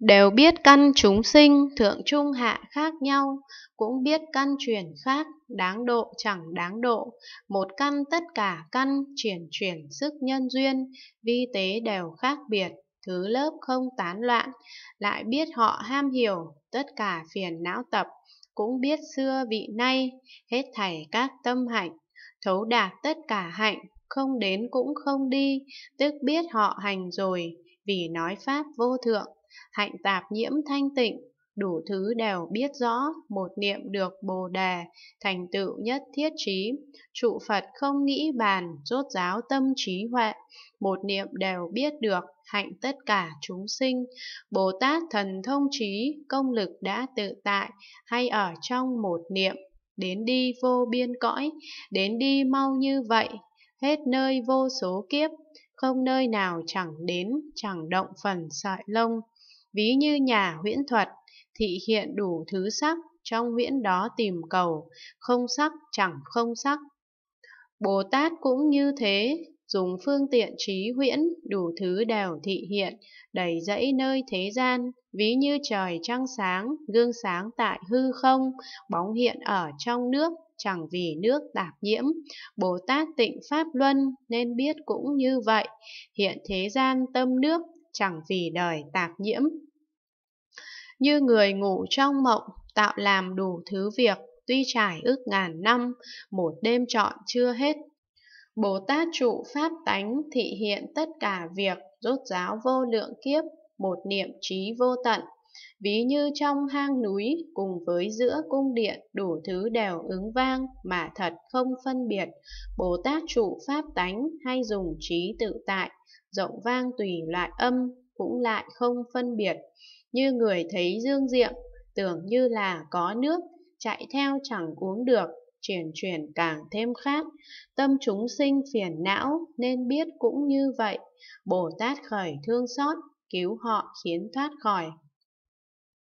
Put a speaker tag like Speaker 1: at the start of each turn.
Speaker 1: đều biết căn chúng sinh thượng trung hạ khác nhau cũng biết căn chuyển khác đáng độ chẳng đáng độ một căn tất cả căn chuyển chuyển sức nhân duyên vi tế đều khác biệt thứ lớp không tán loạn lại biết họ ham hiểu tất cả phiền não tập cũng biết xưa vị nay hết thảy các tâm hạnh thấu đạt tất cả hạnh không đến cũng không đi tức biết họ hành rồi vì nói pháp vô thượng hạnh tạp nhiễm thanh tịnh, đủ thứ đều biết rõ, một niệm được bồ đề, thành tựu nhất thiết trí, trụ Phật không nghĩ bàn, rốt giáo tâm trí huệ, một niệm đều biết được, hạnh tất cả chúng sinh, Bồ Tát thần thông trí, công lực đã tự tại, hay ở trong một niệm, đến đi vô biên cõi, đến đi mau như vậy, hết nơi vô số kiếp, không nơi nào chẳng đến, chẳng động phần sợi lông ví như nhà huyễn thuật, thị hiện đủ thứ sắc trong huyễn đó tìm cầu, không sắc chẳng không sắc. Bồ Tát cũng như thế, dùng phương tiện trí huyễn đủ thứ đều thị hiện, đầy dẫy nơi thế gian, ví như trời trăng sáng, gương sáng tại hư không, bóng hiện ở trong nước, chẳng vì nước tạp nhiễm. Bồ Tát tịnh Pháp Luân nên biết cũng như vậy, hiện thế gian tâm nước chẳng vì đời tạp nhiễm. Như người ngủ trong mộng, tạo làm đủ thứ việc, tuy trải ước ngàn năm, một đêm trọn chưa hết. Bồ Tát trụ Pháp tánh thị hiện tất cả việc, rốt giáo vô lượng kiếp, một niệm trí vô tận ví như trong hang núi cùng với giữa cung điện đủ thứ đều ứng vang mà thật không phân biệt, Bồ Tát trụ pháp tánh hay dùng trí tự tại, rộng vang tùy loại âm cũng lại không phân biệt, như người thấy dương diệm, tưởng như là có nước, chạy theo chẳng uống được, chuyển chuyển càng thêm khát, tâm chúng sinh phiền não nên biết cũng như vậy, Bồ Tát khởi thương xót, cứu họ khiến thoát khỏi